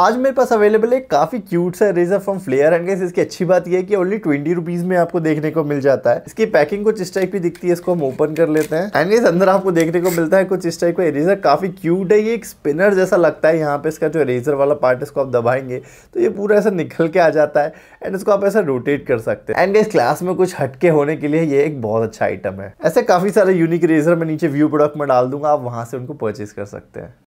आज मेरे पास अवेलेबल है काफ़ी क्यूट सा इरेजर फ्रॉम फ्लेयर एंड गैस इसकी अच्छी बात यह है कि ओनली ट्वेंटी रुपीज़ में आपको देखने को मिल जाता है इसकी पैकिंग कुछ इस टाइप की दिखती है इसको हम ओपन कर लेते हैं एंड गैस अंदर आपको देखने को मिलता है कुछ इस टाइप का इरेजर काफ़ी क्यूट है ये एक स्पिनर जैसा लगता है यहाँ पे इसका जो इरेजर वाला पार्ट इसको आप दबाएंगे तो ये पूरा ऐसा निकल के आ जाता है एंड इसको आप ऐसा रोटेट कर सकते हैं एंड इस क्लास में कुछ हटके होने के लिए ये एक बहुत अच्छा आइटम है ऐसे काफ़ी सारे यूनिक इरेजर मैं नीचे व्यू प्रोडक्ट में डाल दूंगा आप वहाँ से उनको परचेज कर सकते हैं